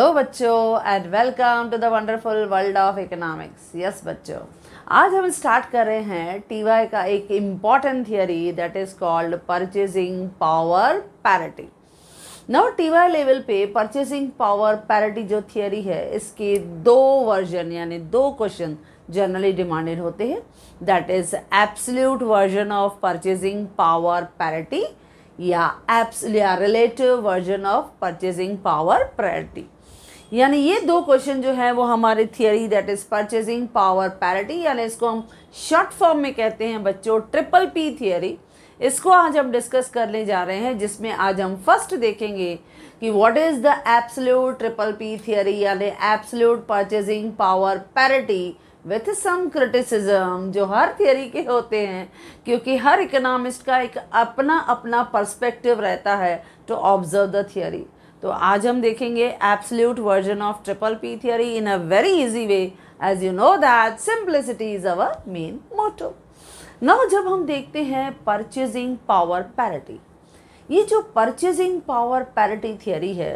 Hello बच्चों and welcome to the wonderful world of economics yes बच्चों आज हम स्टार्ट कर रहे हैं टीवाई का एक important theory that is called purchasing power parity now TY level पे परचेजिंग पावर पैरिटी जो थियोरी है इसके दो वर्जन यानी दो क्वेश्चन जनरली डिमांडेड होते हैं that is absolute version of purchasing power parity या एप्स या relative version of purchasing power parity यानी ये दो क्वेश्चन जो है वो हमारे theory that is purchasing power parity यानी इसको हम शॉर्ट फॉर्म में कहते हैं बच्चों ट्रिपल पी थियरी इसको आज हम डिस्कस करने जा रहे हैं जिसमें आज हम फर्स्ट देखेंगे कि what is the absolute triple P theory यानी absolute purchasing power parity with some criticism जो हर थियरी के होते हैं क्योंकि हर इकोनॉमिस्ट का एक अपना अपना पर्सपेक्टिव रहता है टू ऑब्जर्व द थियरी तो आज हम देखेंगे absolute version of triple P theory in a very easy way as you know that simplicity is our main motto now जब हम देखते हैं परचेजिंग पावर पैरिटी ये जो परचेजिंग पावर पैरिटी थियरी है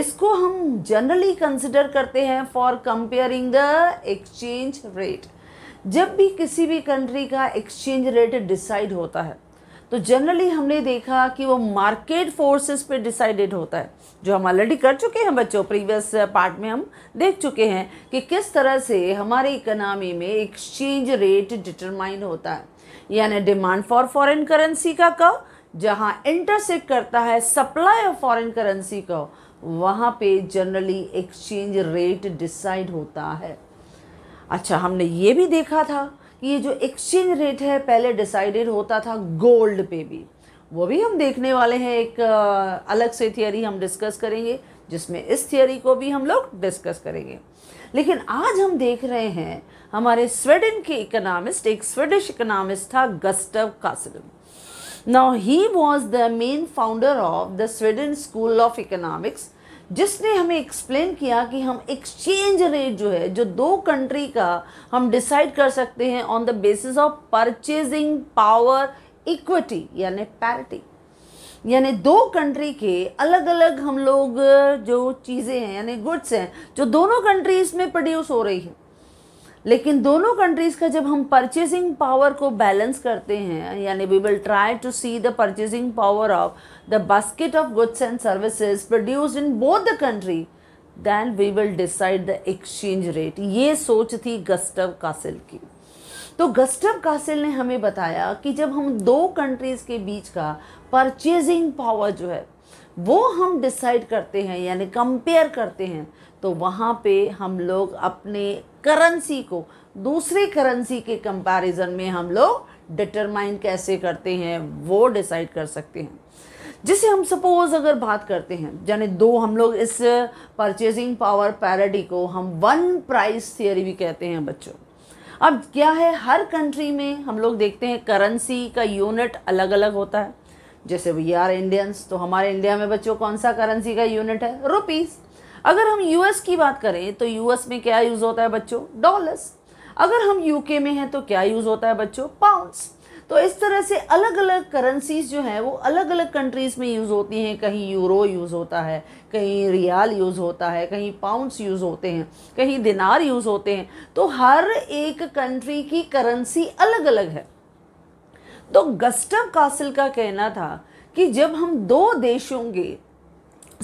इसको हम जनरली कंसिडर करते हैं for comparing the exchange rate जब भी किसी भी कंट्री का एक्सचेंज रेट डिसाइड होता है तो जनरली हमने देखा कि वो मार्केट फोर्सेस पे डिसाइडेड होता है जो हम ऑलरेडी कर चुके हैं बच्चों प्रीवियस पार्ट में हम देख चुके हैं कि किस तरह से हमारे इकोनॉमी में एक्सचेंज रेट डिटरमाइन होता है यानी डिमांड फॉर फॉरेन करेंसी का कर्व जहाँ इंटरसेक्ट करता है सप्लाई ऑफ फॉरेन करेंसी का वहाँ पे जनरली एक्सचेंज रेट डिसाइड होता है अच्छा हमने ये भी देखा था ये जो एक्सचेंज रेट है पहले डिसाइडेड होता था गोल्ड पे भी वो भी हम देखने वाले हैं एक अलग से थियोरी हम डिस्कस करेंगे जिसमें इस थियोरी को भी हम लोग डिस्कस करेंगे लेकिन आज हम देख रहे हैं हमारे स्वीडन के इकोनॉमिस्ट एक स्वीडिश इकोनॉमिस्ट था Gustav Cassel now he was the main founder of the Sweden school of economics जिसने हमें एक्सप्लेन किया कि हम एक्सचेंज रेट जो है जो दो कंट्री का हम डिसाइड कर सकते हैं on the basis of purchasing power equity यानी पैरिटी यानी दो कंट्री के अलग अलग हम लोग जो चीज़ें हैं यानी गुड्स हैं जो दोनों कंट्रीज़ में प्रोड्यूस हो रही है लेकिन दोनों कंट्रीज़ का जब हम परचेजिंग पावर को बैलेंस करते हैं यानी we will try to see the purchasing power of the basket of goods and services produce in both the country then we will decide the exchange rate ये सोच थी गस्टव कासिल की तो गस्टव कासिल ने हमें बताया कि जब हम दो कंट्रीज़ के बीच का परचेजिंग पावर जो है वो हम डिसाइड करते हैं यानी कंपेयर करते हैं तो वहाँ पे हम लोग अपने करेंसी को दूसरी करेंसी के कंपैरिजन में हम लोग डिटरमाइन कैसे करते हैं वो डिसाइड कर सकते हैं जिसे हम सपोज अगर बात करते हैं यानी दो हम लोग इस परचेजिंग पावर पैरिटी को हम वन प्राइस थियरी भी कहते हैं बच्चों अब क्या है हर कंट्री में हम लोग देखते हैं करेंसी का यूनिट अलग अलग होता है जैसे वी आर इंडियंस तो हमारे इंडिया में बच्चों कौन सा करेंसी का यूनिट है रुपीज़ अगर हम यूएस की बात करें तो यूएस में क्या यूज़ होता है बच्चों डॉलर्स अगर हम यूके में हैं तो क्या यूज़ होता है बच्चों पाउंड्स तो इस तरह से अलग अलग करेंसीज जो हैं वो अलग अलग कंट्रीज़ में यूज़ होती हैं कहीं यूरो यूज़ होता है कहीं रियाल यूज़ होता है कहीं पाउंड्स यूज़ होते हैं कहीं दिनार यूज़ होते हैं तो हर एक कंट्री की करेंसी अलग अलग है तो गस्टव कासिल का कहना था कि जब हम दो देशों के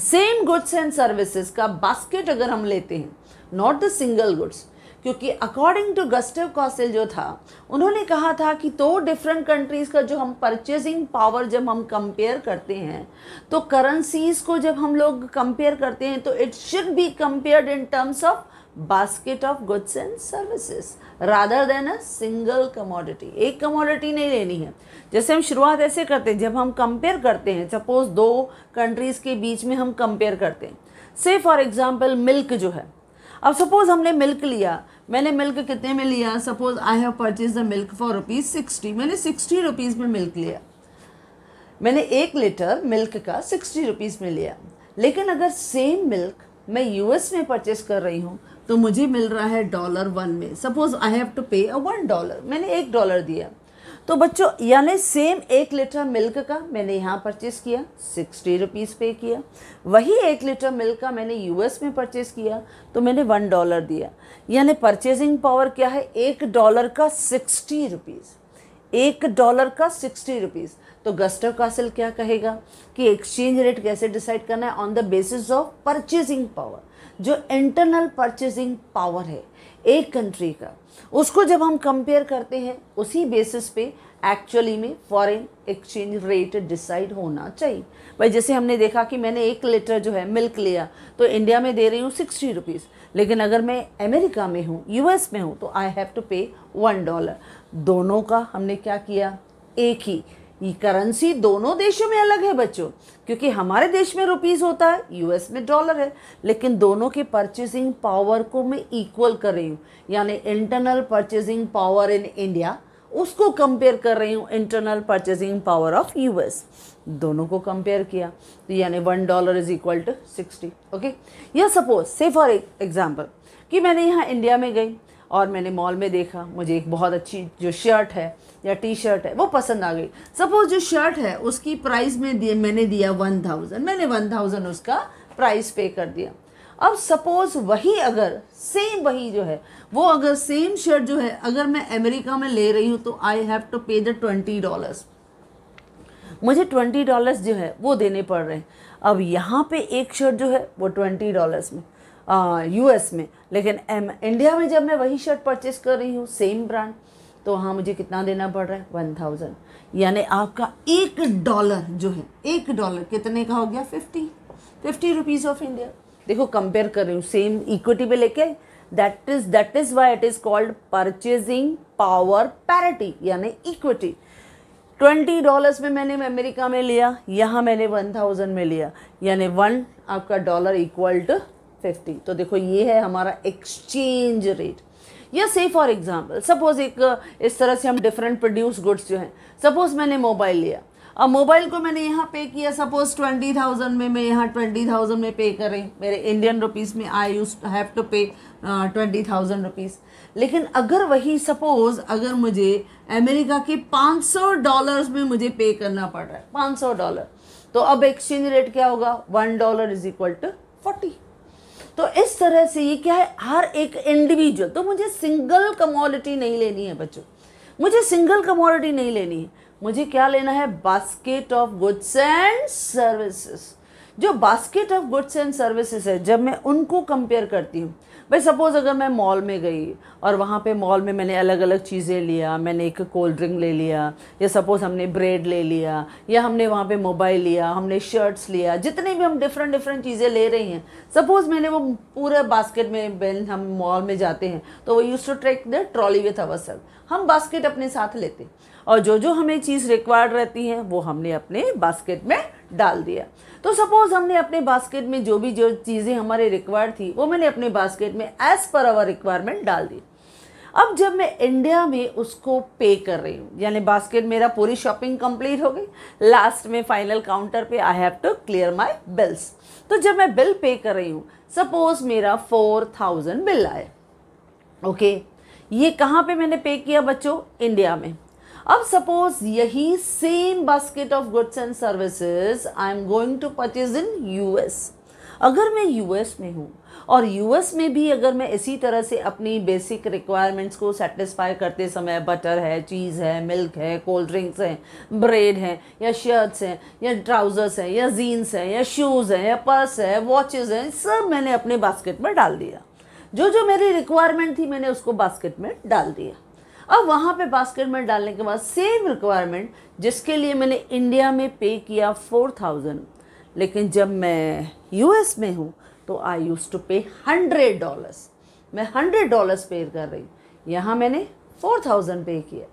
सेम गुड्स एंड सर्विसेज का बास्केट अगर हम लेते हैं नॉट द सिंगल गुड्स क्योंकि अकॉर्डिंग टू गस्टिव कौसिल जो था उन्होंने कहा था कि दो डिफरेंट कंट्रीज़ का जो हम परचेजिंग पावर जब हम कंपेयर करते हैं तो करेंसीज को जब हम लोग कंपेयर करते हैं तो it should be compared in terms of basket of goods and services rather than a single commodity एक कमोडिटी नहीं लेनी है जैसे हम शुरुआत ऐसे करते हैं जब हम कंपेयर करते हैं सपोज दो कंट्रीज़ के बीच में हम कंपेयर करते हैं से फॉर एग्ज़ाम्पल मिल्क जो है अब सपोज़ हमने मिल्क लिया मैंने मिल्क कितने में लिया suppose I have purchase the milk for rupees sixty मैंने सिक्सटी रुपीज़ में मिल्क लिया मैंने एक लीटर मिल्क का सिक्सटी रुपीज़ में लिया लेकिन अगर सेम मिल्क मैं यूएस में परचेस कर रही हूँ तो मुझे मिल रहा है डॉलर वन में suppose I have to pay a one dollar मैंने एक डॉलर दिया तो बच्चों यानी सेम एक लीटर मिल्क का मैंने यहाँ परचेस किया सिक्सटी रुपीज़ पे किया वही एक लीटर मिल्क का मैंने यूएस में परचेस किया तो मैंने वन डॉलर दिया यानी परचेजिंग पावर क्या है एक डॉलर का सिक्सटी रुपीज़ एक डॉलर का सिक्सटी रुपीज़ तो गस्टर कासिल क्या कहेगा कि एक्सचेंज रेट कैसे डिसाइड करना है on the basis of purchasing power जो इंटरनल परचेजिंग पावर है एक कंट्री का उसको जब हम कंपेयर करते हैं उसी बेसिस पे एक्चुअली में फॉरेन एक्सचेंज रेट डिसाइड होना चाहिए भाई जैसे हमने देखा कि मैंने एक लीटर जो है मिल्क लिया तो इंडिया में दे रही हूँ सिक्सटी रुपीज़ लेकिन अगर मैं अमेरिका में हूँ यूएस में हूँ तो I have to pay one dollar दोनों का हमने क्या किया एक ही करेंसी दोनों देशों में अलग है बच्चों क्योंकि हमारे देश में रुपीस होता है यूएस में डॉलर है लेकिन दोनों के परचेजिंग पावर को मैं इक्वल कर रही हूँ यानी internal purchasing power in India उसको कंपेयर कर रही हूँ internal purchasing power of US दोनों को कंपेयर किया तो यानी one dollar is equal to sixty okay या सपोज से फॉर एग्जाम्पल कि मैंने यहाँ इंडिया में गई और मैंने मॉल में देखा मुझे एक बहुत अच्छी जो शर्ट है या टी शर्ट है वो पसंद आ गई सपोज जो शर्ट है उसकी प्राइस में दिए मैंने दिया वन थाउजेंड मैंने वन थाउजेंड उसका प्राइस पे कर दिया अब सपोज वही अगर सेम वही जो है वो अगर सेम शर्ट जो है अगर मैं अमेरिका में ले रही हूँ तो I have to pay the twenty dollars मुझे ट्वेंटी डॉलर्स जो है वो देने पड़ रहे हैं अब यहाँ पे एक शर्ट जो है वो ट्वेंटी डॉलर्स में यूएस में लेकिन एम इंडिया में जब मैं वही शर्ट परचेस कर रही हूँ सेम ब्रांड तो वहाँ मुझे कितना देना पड़ रहा है वन थाउजेंड यानी आपका एक डॉलर जो है एक डॉलर कितने का हो गया fifty fifty rupees of India देखो कंपेयर कर रही हूँ सेम इक्विटी पे लेके that is that is why it is called purchasing power parity यानी इक्विटी ट्वेंटी डॉलर्स में मैंने अमेरिका में लिया यहाँ मैंने वन थाउजेंड में लिया यानी वन आपका डॉलर इक्वल टू फिफ्टी तो देखो ये है हमारा एक्सचेंज रेट या से फॉर एग्ज़ाम्पल सपोज़ एक uh, इस तरह से हम डिफरेंट प्रोड्यूस गुड्स जो हैं सपोज़ मैंने मोबाइल लिया अब मोबाइल को मैंने यहाँ पे किया सपोज़ ट्वेंटी थाउजेंड में मैं यहाँ ट्वेंटी थाउजेंड में पे करें मेरे इंडियन रुपीज़ में I use have to pay twenty thousand rupees लेकिन अगर वही सपोज़ अगर मुझे अमेरिका के पाँच सौ डॉलर में मुझे पे करना पड़ रहा है पाँच सौ डॉलर तो अब एक्सचेंज रेट क्या होगा one dollar is equal to forty तो इस तरह से ये क्या है हर एक इंडिविजुअल तो मुझे सिंगल कमोडिटी नहीं लेनी है बच्चों मुझे सिंगल कमोडिटी नहीं लेनी है मुझे क्या लेना है basket of goods and services जो basket of goods and services है जब मैं उनको कंपेयर करती हूँ भाई सपोज़ अगर मैं मॉल में गई और वहाँ पे मॉल में मैंने अलग अलग चीज़ें लिया मैंने एक कोल्ड ड्रिंक ले लिया या सपोज़ हमने ब्रेड ले लिया या हमने वहाँ पे मोबाइल लिया हमने शर्ट्स लिया जितने भी हम डिफरेंट डिफरेंट चीज़ें ले रही हैं सपोज़ मैंने वो पूरे बास्केट में बैन हम मॉल में जाते हैं तो वो use to track the trolley with our self हम बास्केट अपने साथ लेते और जो जो हमें चीज़ रिक्वायर्ड रहती है वो हमने अपने बास्केट में डाल दिया तो सपोज़ हमने अपने बास्केट में जो भी जो चीज़ें हमारे रिक्वायर्ड थी वो मैंने अपने बास्केट में एज़ पर आवर रिक्वायरमेंट डाल दी अब जब मैं इंडिया में उसको पे कर रही हूँ यानी बास्केट मेरा पूरी शॉपिंग कंप्लीट हो गई लास्ट में फाइनल काउंटर पे I have to clear my bills तो जब मैं बिल पे कर रही हूँ सपोज मेरा फोर थाउजेंड बिल आए ओके ये कहाँ पे मैंने पे किया बच्चों इंडिया में अब सपोज यही same basket of goods and services I am going to purchase in US अगर मैं यूएस में हूँ और यूएस में भी अगर मैं इसी तरह से अपनी बेसिक रिक्वायरमेंट्स को सेटिस्फाई करते समय बटर है चीज़ है मिल्क है कोल्ड ड्रिंक्स हैं ब्रेड हैं या शर्ट्स हैं या ट्राउज़र्स हैं या जीन्स हैं या शूज़ हैं या पर्स है वॉचेज़ हैं सब मैंने अपने बास्केट में डाल दिया जो जो मेरी रिक्वायरमेंट थी मैंने उसको बास्केट में डाल दिया अब वहाँ पे बास्केट में डालने के बाद सेम रिक्वायरमेंट जिसके लिए मैंने इंडिया में पे किया फोर थाउजेंड लेकिन जब मैं यूएस में हूँ तो I use to pay hundred dollars मैं हंड्रेड डॉलर्स पे कर रही हूँ यहाँ मैंने फोर थाउजेंड पे किया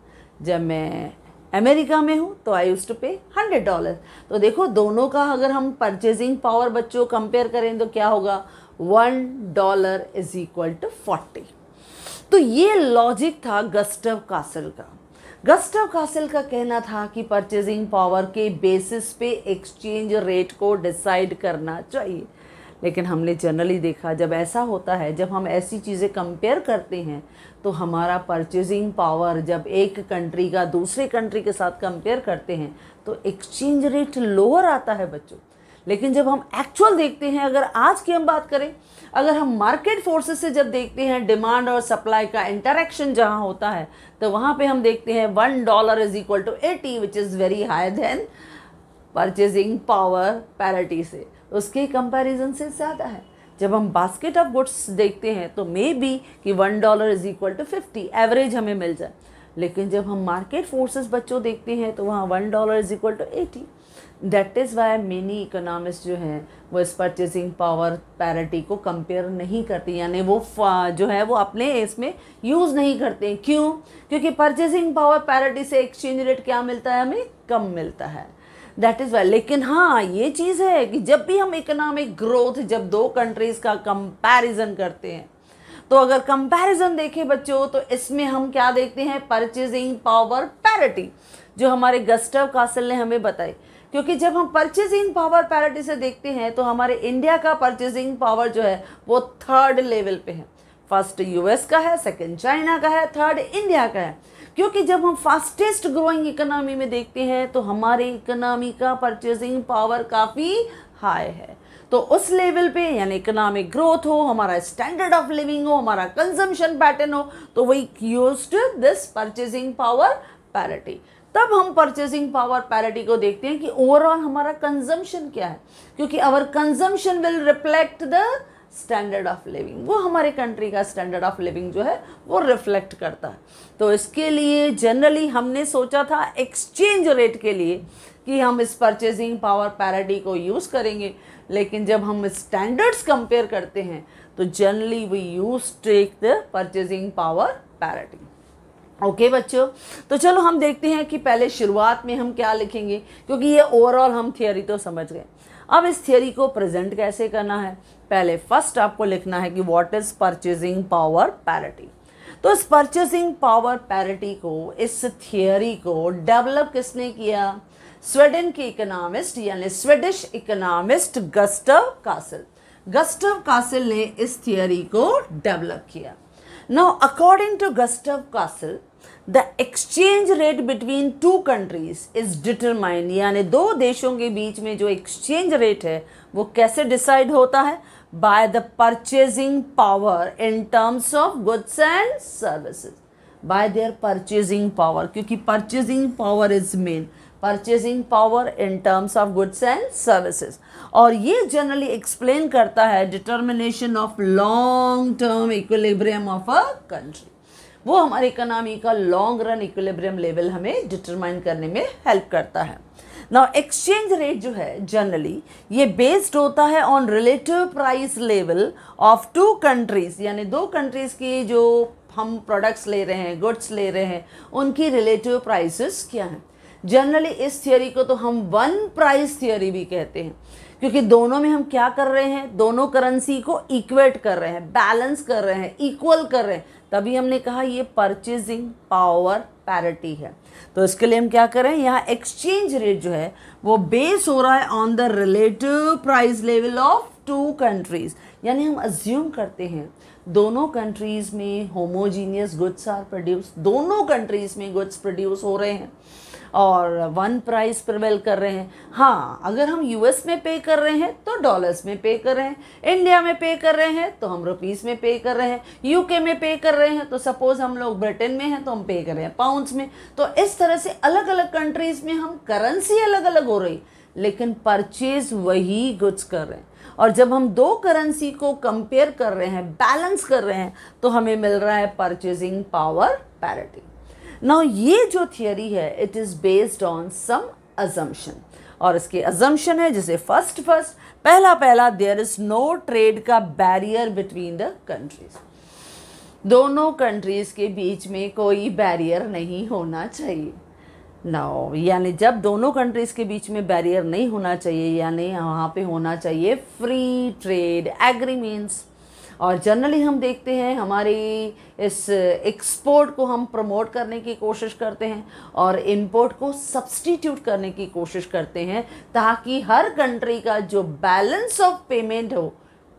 जब मैं अमेरिका में हूँ तो I use to pay hundred dollar तो देखो दोनों का अगर हम परचेजिंग पावर बच्चों कंपेयर करें तो क्या होगा one dollar is equal to forty तो ये लॉजिक था गस्टव कासल का गस्टव कासल का कहना था कि परचेजिंग पावर के बेसिस पे एक्सचेंज रेट को डिसाइड करना चाहिए लेकिन हमने जनरली देखा जब ऐसा होता है जब हम ऐसी चीज़ें कंपेयर करते हैं तो हमारा परचेजिंग पावर जब एक कंट्री का दूसरे कंट्री के साथ कंपेयर करते हैं तो एक्सचेंज रेट लोअर आता है बच्चों लेकिन जब हम एक्चुअल देखते हैं अगर आज की हम बात करें अगर हम मार्केट फोर्सेस से जब देखते हैं डिमांड और सप्लाई का इंटरेक्शन जहाँ होता है तो वहाँ पे हम देखते हैं one dollar is equal to eighty which is very high than purchasing power parity से उसके कंपैरिजन से ज़्यादा है जब हम बास्केट ऑफ गुड्स देखते हैं तो मे बी कि one dollar is equal to fifty average हमें मिल जाए लेकिन जब हम मार्केट फोर्सेस बच्चों देखते हैं तो वहाँ one dollar is equal to eighty that is why many economist जो हैं वो इस परचेजिंग पावर पैरिटी को कंपेयर नहीं करते यानी वो जो है वो अपने इसमें यूज़ नहीं करते क्यों क्योंकि परचेजिंग पावर पैरिटी से एक्सचेंज रेट क्या मिलता है हमें कम मिलता है दैट इज़ वाई लेकिन हाँ ये चीज़ है कि जब भी हम इकोनॉमिक ग्रोथ जब दो कंट्रीज़ का कंपेरिजन करते हैं तो अगर कंपेरिजन देखें बच्चों तो इसमें हम क्या देखते हैं परचेजिंग पावर पैरिटी जो हमारे गस्टव कासल ने हमें बताई क्योंकि जब हम परचेजिंग पावर पैरिटी से देखते हैं तो हमारे इंडिया का परचेजिंग पावर जो है वो थर्ड लेवल पे है फर्स्ट यूएस का है सेकंड चाइना का है थर्ड इंडिया का है क्योंकि जब हम फास्टेस्ट ग्रोइंग इकोनॉमी में देखते हैं तो हमारे इकोनॉमी का परचेजिंग पावर काफ़ी हाई है तो उस लेवल पे यानी इकोनॉमिक ग्रोथ हो हमारा स्टैंडर्ड ऑफ लिविंग हो हमारा कंजम्पशन पैटर्न हो तो वही use this purchasing power parity तब हम परचेसिंग पावर पैरिटी को देखते हैं कि ओवरऑल हमारा कंजम्पशन क्या है क्योंकि our consumption will reflect the standard of living वो हमारे कंट्री का स्टैंडर्ड ऑफ लिविंग जो है वो रिफ्लेक्ट करता है तो इसके लिए जनरली हमने सोचा था एक्सचेंज रेट के लिए कि हम इस परचेजिंग पावर पैरिटी को यूज़ करेंगे लेकिन जब हम स्टैंडर्ड्स कंपेयर करते हैं तो generally we use take the purchasing power parity okay okay, बच्चों तो चलो हम देखते हैं कि पहले शुरुआत में हम क्या लिखेंगे क्योंकि ये ओवरऑल हम थियोरी तो समझ गए अब इस थियोरी को प्रेजेंट कैसे करना है पहले फर्स्ट आपको लिखना है कि what is purchasing power parity तो इस परचेजिंग पावर पैरिटी को इस थियोरी को डेवलप किसने किया स्वीडन के इकोनॉमिस्ट यानी स्वीडिश इकोनॉमिस्ट गस्टव कासिल गस्टव कासिल ने इस थियोरी को डेवलप किया now according to Gustav Cassel the exchange rate between two countries is determined यानी दो देशों के बीच में जो एक्सचेंज रेट है वो कैसे डिसाइड होता है by the purchasing power in terms of goods and services by their purchasing power क्योंकि purchasing power is main purchasing power in terms of goods and services और ये जनरली एक्सप्लेन करता है determination of long term equilibrium of a country वो हमारे economy का long run equilibrium level हमें determine करने में हेल्प करता है नाउ एक्सचेंज रेट जो है जनरली ये बेस्ड होता है on relative price level of two countries यानी दो कंट्रीज़ की जो हम प्रोडक्ट्स ले रहे हैं गुड्स ले रहे हैं उनकी रिलेटिव प्राइसेस क्या हैं जनरली इस थियोरी को तो हम वन प्राइस थियोरी भी कहते हैं क्योंकि दोनों में हम क्या कर रहे हैं दोनों करेंसी को इक्वेट कर रहे हैं बैलेंस कर रहे हैं इक्वल कर रहे हैं तभी हमने कहा ये परचेजिंग पावर पैरिटी है तो इसके लिए हम क्या करें यहाँ एक्सचेंज रेट जो है वो बेस हो रहा है on the relative price level of two countries यानी हम अज्यूम करते हैं दोनों कंट्रीज़ में होमोजीनियस गुड्स आर प्रोड्यूस दोनों कंट्रीज़ में गुड्स प्रोड्यूस हो रहे हैं और वन प्राइस प्रवेल कर रहे हैं हाँ अगर हम यूएस में पे कर रहे हैं तो डॉलर्स में पे कर रहे हैं इंडिया में पे कर रहे हैं तो हम रुपीज़ में पे कर रहे हैं यूके में पे कर रहे हैं तो सपोज़ हम लोग ब्रिटेन में हैं तो हम पे कर रहे हैं पाउंड्स में तो इस तरह से अलग अलग कंट्रीज़ में हम करेंसी अलग अलग हो रही लेकिन परचेज वही गुड्स कर रहे हैं और जब हम दो करेंसी को कंपेयर कर रहे हैं बैलेंस कर रहे हैं तो हमें मिल रहा है परचेजिंग पावर पैरिटी ना ये जो थियोरी है it is based on some assumption और इसके अजम्पन है जैसे फर्स्ट फर्स्ट पहला पहला देयर इज़ नो ट्रेड का बैरियर बिटवीन द कंट्रीज़ दोनों कंट्रीज़ के बीच में कोई बैरियर नहीं होना चाहिए नाउ यानी जब दोनों कंट्रीज़ के बीच में बैरियर नहीं होना चाहिए यानी वहाँ पे होना चाहिए फ्री ट्रेड एग्रीमेंट्स और जनरली हम देखते हैं हमारी इस एक्सपोर्ट को हम प्रमोट करने की कोशिश करते हैं और इंपोर्ट को सब्सटीट्यूट करने की कोशिश करते हैं ताकि हर कंट्री का जो बैलेंस ऑफ पेमेंट हो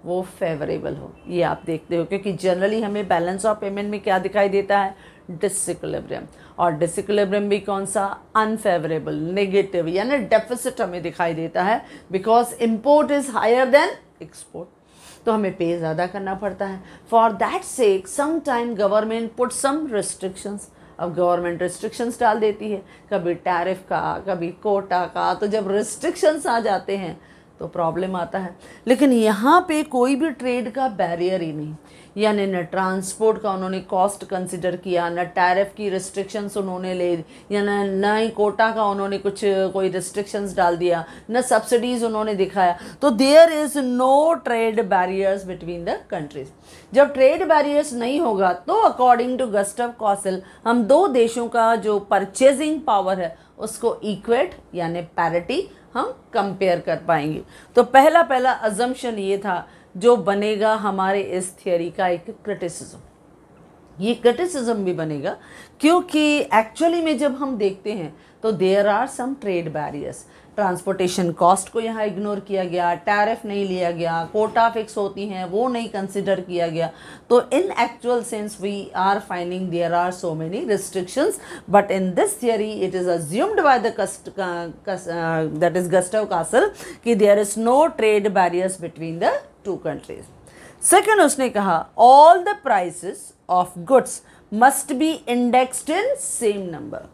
वो फेवरेबल हो ये आप देखते हो क्योंकि जनरली हमें बैलेंस ऑफ पेमेंट में क्या दिखाई देता है डिसक्लेब्रियम और डिसिकलेब्रियम भी कौन सा अनफेवरेबल नेगेटिव यानी डेफिसिट हमें दिखाई देता है because import is higher than export तो हमें पे ज़्यादा करना पड़ता है for that sake some time government put some restrictions अब गवर्नमेंट रिस्ट्रिक्शंस डाल देती है कभी टैरिफ का कभी कोटा का तो जब रिस्ट्रिक्शंस आ जाते हैं तो प्रॉब्लम आता है लेकिन यहाँ पे कोई भी ट्रेड का बैरियर ही नहीं यानी न ट्रांसपोर्ट का उन्होंने कॉस्ट कंसिडर किया न टैरिफ की रिस्ट्रिक्शंस उन्होंने ले या न ही कोटा का उन्होंने कुछ कोई रिस्ट्रिक्शंस डाल दिया न सब्सिडीज़ उन्होंने दिखाया तो there is no trade barriers between the countries जब ट्रेड बैरियर्स नहीं होगा तो अकॉर्डिंग टू गस्टव कौसल हम दो देशों का जो परचेजिंग पावर है उसको इक्वेट यानी पैरिटी हम कंपेयर कर पाएंगे तो पहला पहला अजम्पन ये था जो बनेगा हमारे इस थियोरी का एक क्रिटिसिज्म ये क्रिटिसिज्म भी बनेगा क्योंकि एक्चुअली में जब हम देखते हैं तो there are some trade barriers transportation cost को यहाँ इग्नोर किया गया टैरिफ नहीं लिया गया कोटा फिक्स होती हैं वो नहीं कंसिडर किया गया तो in actual sense we are finding there are so many restrictions but in this theory it is assumed by the कस्ट दैट इज़ गस्टव कासल कि there is no trade barriers between the two countries second उसने कहा all the prices of goods must be indexed in same number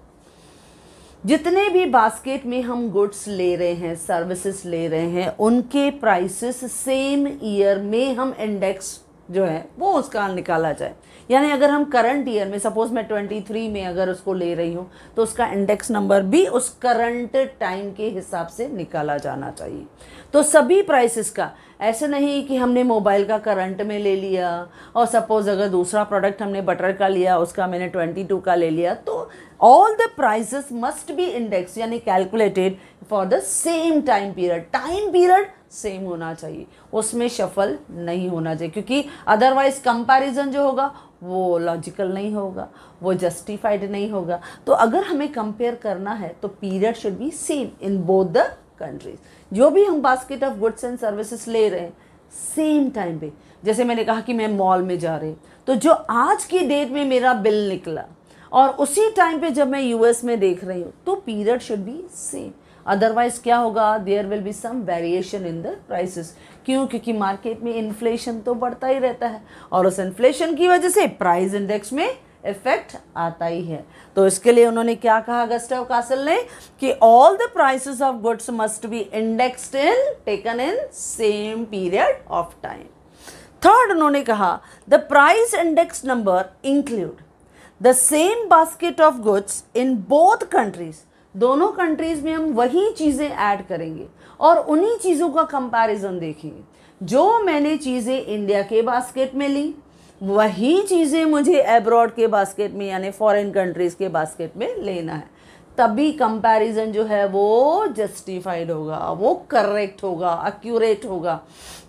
जितने भी basket में हम goods ले रहे हैं सर्विसेज ले रहे हैं उनके प्राइसेस सेम ईयर में हम इंडेक्स जो है वो उसका निकाला जाए यानी अगर हम करंट ईयर में सपोज मैं ट्वेंटी थ्री में अगर उसको ले रही हूँ तो उसका इंडेक्स नंबर भी उस करंट टाइम के हिसाब से निकाला जाना चाहिए तो सभी प्राइसेस का ऐसा नहीं कि हमने मोबाइल का करंट में ले लिया और सपोज़ अगर दूसरा प्रोडक्ट हमने बटर का लिया उसका मैंने ट्वेंटी टू का ले लिया तो all the price must be index यानी calculated for the same time period time period same होना चाहिए उसमें शफल नहीं होना चाहिए क्योंकि अदरवाइज़ कंपैरिजन जो होगा वो लॉजिकल नहीं होगा वो जस्टिफाइड नहीं होगा तो अगर हमें कंपेयर करना है तो period should be same in both the countries जो भी हम basket of goods and services ले रहे हैं सेम टाइम पे जैसे मैंने कहा कि मैं मॉल में जा रही तो जो आज की डेट में मेरा बिल निकला और उसी टाइम पे जब मैं यूएस में देख रही हूँ तो period should be same otherwise क्या होगा there will be some variation in the prices क्यों क्योंकि मार्केट में इन्फ्लेशन तो बढ़ता ही रहता है और उस इन्फ्लेशन की वजह से प्राइस इंडेक्स में इफेक्ट आता ही है तो इसके लिए उन्होंने क्या कहा गस्टव कासल ने कि all the prices of goods must be indexed in taken in same period of time third उन्होंने कहा the price index number include the same basket of goods in both countries दोनों कंट्रीज में हम वही चीज़ें add करेंगे और उन्हीं चीज़ों का कंपैरिजन देखेंगे जो मैंने चीज़ें इंडिया के बास्केट में ली वही चीज़ें मुझे एब्रॉड के बास्केट में यानी फॉरेन कंट्रीज़ के बास्केट में लेना है तभी कंपैरिजन जो है वो जस्टिफाइड होगा वो करेक्ट होगा एक्यूरेट होगा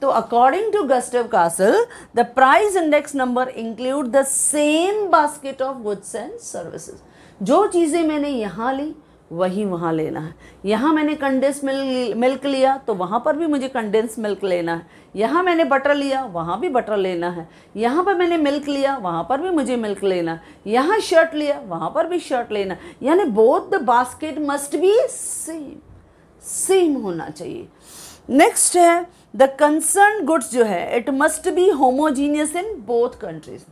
तो according to Gustav Cassel the price index number include the same basket of goods and services जो चीज़ें मैंने यहाँ ली वही वहाँ लेना है यहाँ मैंने कंडेंस मिल्क मिल्क लिया तो वहाँ पर भी मुझे कंडेंस मिल्क लेना है यहाँ मैंने बटर लिया वहाँ भी बटर लेना है यहाँ पर मैंने मिल्क लिया वहाँ पर भी मुझे मिल्क लेना है यहाँ शर्ट लिया वहाँ पर भी शर्ट लेना यानी both the basket must be same same होना चाहिए नेक्स्ट है द कंसर्न गुड्स जो है it must be homogeneous in both countries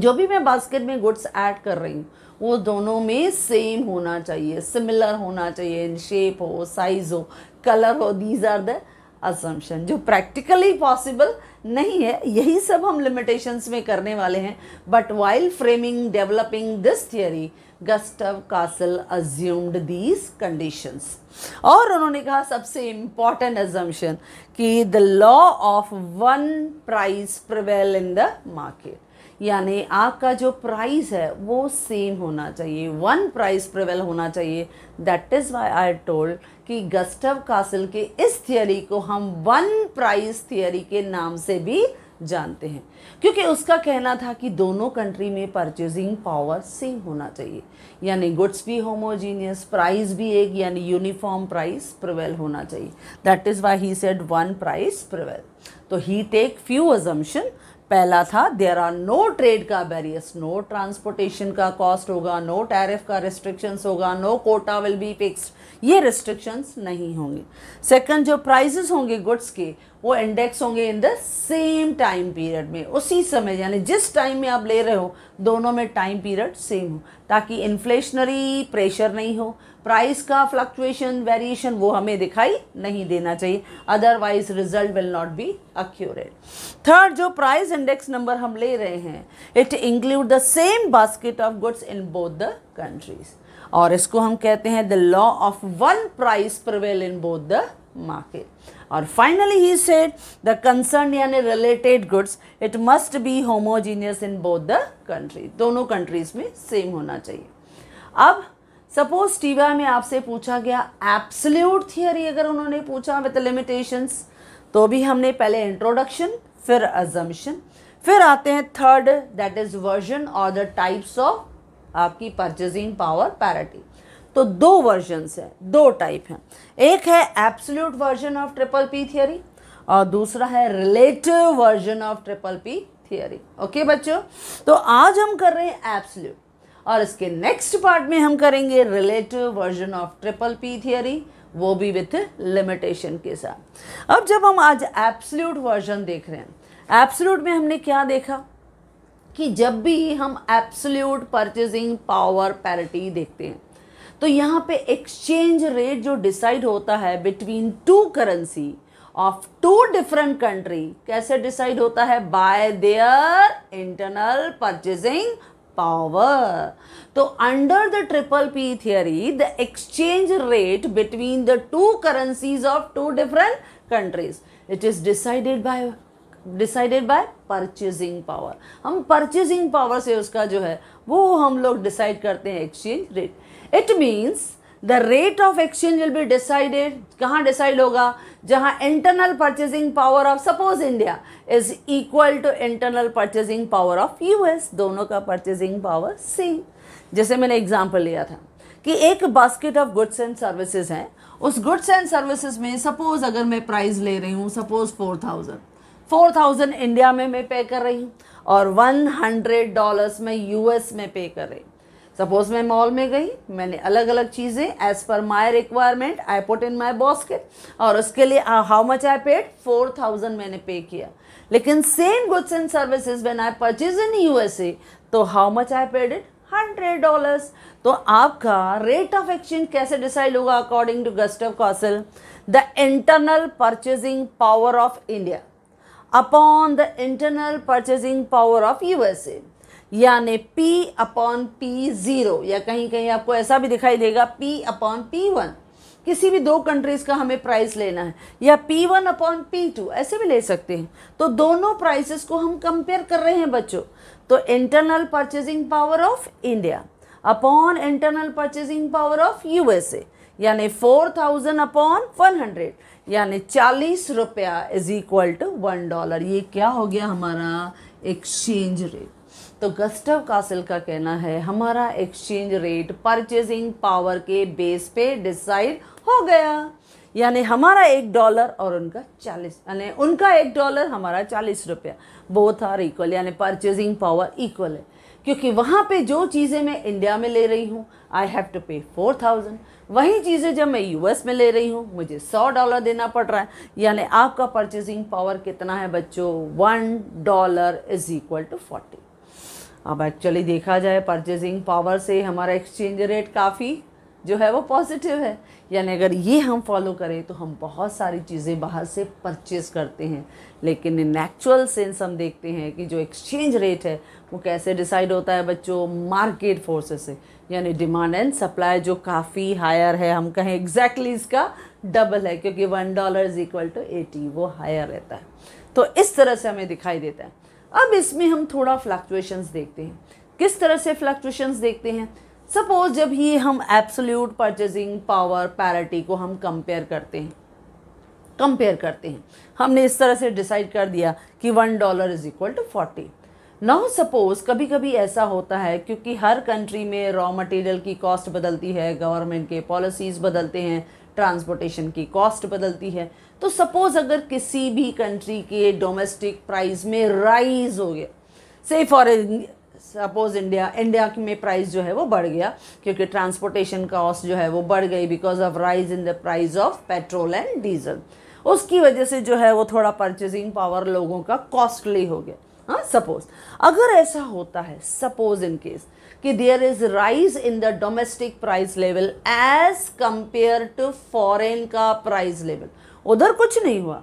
जो भी मैं बास्केट में गुड्स ऐड कर रही हूँ वो दोनों में सेम होना चाहिए सिमिलर होना चाहिए इन शेप हो साइज़ हो कलर हो दीज आर द असम्पशन जो प्रैक्टिकली पॉसिबल नहीं है यही सब हम लिमिटेशंस में करने वाले हैं but while framing developing this theory Gustav Cassel assumed these conditions और उन्होंने कहा सबसे इम्पॉर्टेंट एजम्पन कि the law of one price prevail in the market यानी आपका जो प्राइस है वो सेम होना चाहिए वन प्राइस प्रिवेल होना चाहिए that is why I told कि गस्टव कासिल के इस थियोरी को हम वन प्राइस थियोरी के नाम से भी जानते हैं क्योंकि उसका कहना था कि दोनों कंट्री में परचेजिंग पावर सेम होना चाहिए यानी गुड्स भी होमोजीनियस प्राइस भी एक यानी यूनिफॉर्म प्राइस प्रिवेल होना चाहिए that is why he said one price prevail तो ही टेक फ्यू अजम्पन पहला था देर आर नो ट्रेड का बैरियर्स नो ट्रांसपोर्टेशन का कॉस्ट होगा नो टैरिफ का रिस्ट्रिक्शंस होगा no quota will be fixed ये रिस्ट्रिक्शंस नहीं होंगे सेकंड जो प्राइसेस होंगे गुड्स के वो इंडेक्स होंगे in the same time period में उसी समय यानी जिस टाइम में आप ले रहे हो दोनों में टाइम पीरियड सेम हो ताकि इन्फ्लेशनरी प्रेशर नहीं हो प्राइस का फ्लक्चुएशन वेरिएशन वो हमें दिखाई नहीं देना चाहिए otherwise result will not be accurate third जो प्राइस इंडेक्स नंबर हम ले रहे हैं it include the same basket of goods in both the countries और इसको हम कहते हैं the law of one price prevail in both the market और finally he said the concern यानी related goods it must be homogeneous in both the country दोनों countries में same होना चाहिए अब सपोज टीवा में आपसे पूछा गया एप्सल्यूट थियरी अगर उन्होंने पूछा विद लिमिटेशंस तो भी हमने पहले इंट्रोडक्शन फिर अजम्पन फिर आते हैं थर्ड दैट इज वर्जन और द टाइप्स ऑफ आपकी परचेजिंग पावर पैरिटी तो दो वर्जन्स हैं दो टाइप हैं एक है absolute version of triple P theory और दूसरा है relative version of triple P theory okay बच्चों तो आज हम कर रहे हैं एप्सल्यूट और इसके नेक्स्ट पार्ट में हम करेंगे relative version of triple P theory वो भी विथ लिमिटेशन के साथ अब जब हम आज एप्सल्यूट वर्जन देख रहे हैं एप्सल्यूट में हमने क्या देखा कि जब भी हम एप्सल्यूट परचेजिंग पावर पैरिटी देखते हैं तो यहाँ पे एक्सचेंज रेट जो डिसाइड होता है between two currency of two different country कैसे डिसाइड होता है by their internal purchasing power तो under the triple P theory the exchange rate between the two currencies of two different countries it is decided by decided by purchasing power हम purchasing power से उसका जो है वो हम लोग decide करते हैं exchange rate it means the rate of exchange will be decided कहाँ डिसाइड होगा जहाँ internal purchasing power of suppose India is equal to internal purchasing power of US दोनों का परचेजिंग पावर सेम जैसे मैंने एग्जाम्पल लिया था कि एक basket of goods and services हैं उस गुड्स एंड सर्विसेज में सपोज अगर मैं प्राइस ले रही हूँ suppose four thousand four thousand India में मैं पे कर रही हूँ और वन हंड्रेड डॉलर्स में यूएस में पे कर रही हूँ सपोज मैं मॉल में गई मैंने अलग अलग चीज़ें as per my requirement I put in my basket और उसके लिए how much I paid four thousand मैंने पे किया लेकिन same goods and services when I purchase in U S A तो how much I paid it hundred dollars तो आपका rate of exchange कैसे डिसाइड होगा according to Gustav Cassel the internal purchasing power of India upon the internal purchasing power of U S ए यानी P upon P zero या कहीं कहीं आपको ऐसा भी दिखाई देगा P अपॉन पी वन किसी भी दो कंट्रीज़ का हमें प्राइस लेना है या P one upon P two ऐसे भी ले सकते हैं तो दोनों प्राइसेस को हम कंपेयर कर रहे हैं बच्चों तो internal purchasing power of India upon internal purchasing power of USA यानी four thousand upon one hundred यानी चालीस रुपया is equal to one dollar ये क्या हो गया हमारा एक्सचेंज रेट तो गस्टव कासिल का कहना है हमारा एक्सचेंज रेट परचेजिंग पावर के बेस पे डिसाइड हो गया यानी हमारा एक डॉलर और उनका चालीस यानी उनका एक डॉलर हमारा चालीस रुपया बोथ आर इक्वल यानी परचेजिंग पावर इक्वल है क्योंकि वहाँ पे जो चीज़ें मैं इंडिया में ले रही हूँ I have to pay four thousand वही चीज़ें जब मैं यूएस में ले रही हूँ मुझे सौ डॉलर देना पड़ रहा है यानी आपका परचेजिंग पावर कितना है बच्चों one dollar is equal to forty अब एक्चुअली देखा जाए परचेजिंग पावर से हमारा एक्सचेंज रेट काफ़ी जो है वो पॉजिटिव है यानी अगर ये हम फॉलो करें तो हम बहुत सारी चीज़ें बाहर से परचेज़ करते हैं लेकिन इन एक्चुअल सेंस हम देखते हैं कि जो एक्सचेंज रेट है वो कैसे डिसाइड होता है बच्चों मार्केट फोर्सेस से यानी डिमांड एंड सप्लाई जो काफ़ी हायर है हम कहें एग्जैक्टली exactly इसका डबल है क्योंकि one dollar is equal to eighty वो हायर रहता है तो इस तरह से हमें दिखाई देता है अब इसमें हम थोड़ा फ्लक्चुएशंस देखते हैं किस तरह से फ्लक्चुएशंस देखते हैं सपोज जब ये हम एब्सोल्यूट परचेजिंग पावर पैरिटी को हम कंपेयर करते हैं कंपेयर करते हैं हमने इस तरह से डिसाइड कर दिया कि one dollar is equal to forty now suppose कभी कभी ऐसा होता है क्योंकि हर कंट्री में रॉ मटेरियल की कॉस्ट बदलती है गवर्नमेंट के पॉलिसीज़ बदलते हैं ट्रांसपोर्टेशन की कॉस्ट बदलती है तो सपोज़ अगर किसी भी कंट्री के डोमेस्टिक प्राइस में राइज हो गया से फॉर सपोज इंडिया इंडिया में प्राइस जो है वो बढ़ गया क्योंकि ट्रांसपोर्टेशन कॉस्ट जो है वो बढ़ गई because of rise in the price of petrol and diesel उसकी वजह से जो है वो थोड़ा परचेजिंग पावर लोगों का कॉस्टली हो गया हाँ सपोज अगर ऐसा होता है सपोज इन केस कि there is rise in the domestic price level as compare to foreign का प्राइस लेवल उधर कुछ नहीं हुआ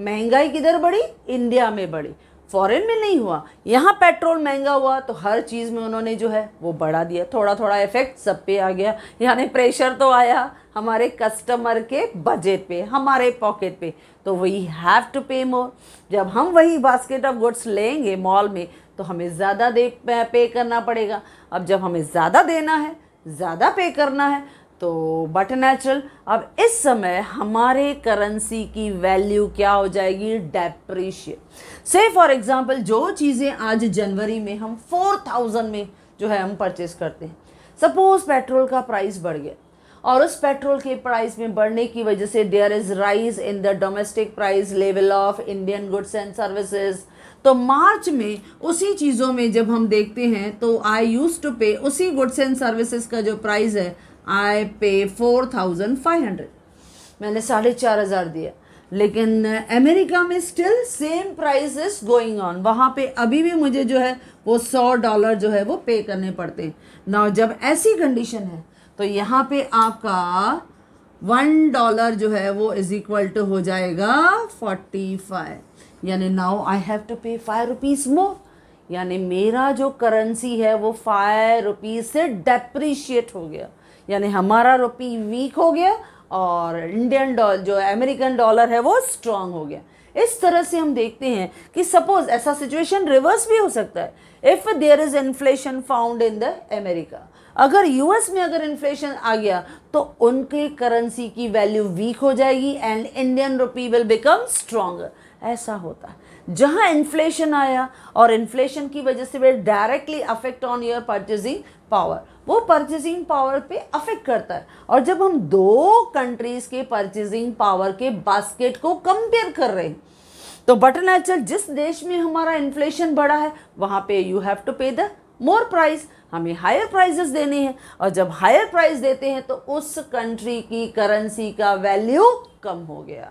महंगाई किधर बढ़ी इंडिया में बढ़ी फॉरेन में नहीं हुआ यहाँ पेट्रोल महंगा हुआ तो हर चीज़ में उन्होंने जो है वो बढ़ा दिया थोड़ा थोड़ा इफेक्ट सब पे आ गया यानी प्रेशर तो आया हमारे कस्टमर के बजट पे हमारे पॉकेट पे तो वही हैव टू पे मोर जब हम वही बास्केट ऑफ गुड्स लेंगे मॉल में तो हमें ज़्यादा दे पे करना पड़ेगा अब जब हमें ज़्यादा देना है ज़्यादा पे करना है तो बट नेचुरल अब इस समय हमारे करेंसी की वैल्यू क्या हो जाएगी डेप्रीशिएट से फॉर एग्जांपल जो चीज़ें आज जनवरी में हम फोर थाउजेंड में जो है हम परचेस करते हैं सपोज़ पेट्रोल का प्राइस बढ़ गया और उस पेट्रोल के प्राइस में बढ़ने की वजह से there is rise in the domestic price level of Indian goods and services तो मार्च में उसी चीज़ों में जब हम देखते हैं तो आई यूज़ टू पे उसी गुड्स एंड सर्विसेज का जो प्राइस है आई पे फोर थाउजेंड फाइव हंड्रेड मैंने साढ़े चार हज़ार दिया लेकिन अमेरिका में still same price is going on वहाँ पे अभी भी मुझे जो है वो सौ डॉलर जो है वो पे करने पड़ते हैं ना जब ऐसी कंडीशन है तो यहाँ पे आपका वन डॉलर जो है वो इज़ इक्वल टू हो जाएगा फोर्टी फाइव यानी now I have to pay five rupees more यानी मेरा जो करेंसी है वो फाइव रुपीज़ से डेप्रिशिएट हो गया यानी हमारा रुपी वीक हो गया और इंडियन डॉलर जो अमेरिकन डॉलर है वो स्ट्रांग हो गया इस तरह से हम देखते हैं कि सपोज ऐसा सिचुएशन रिवर्स भी हो सकता है if there is inflation found in the America अगर यूएस में अगर इन्फ्लेशन आ गया तो उनके करेंसी की वैल्यू वीक हो जाएगी and Indian rupee will become stronger ऐसा होता है जहाँ इन्फ्लेशन आया और इन्फ्लेशन की वजह से वे directly affect on your purchasing power वो परचेजिंग पावर पे अफेक्ट करता है और जब हम दो कंट्रीज़ के परचेजिंग पावर के बास्केट को कंपेयर कर रहे हैं तो बटर नेचुरल जिस देश में हमारा इन्फ्लेशन बढ़ा है वहाँ पे you have to pay the more price हमें हायर प्राइजेस देने हैं और जब हायर प्राइस देते हैं तो उस कंट्री की करेंसी का वैल्यू कम हो गया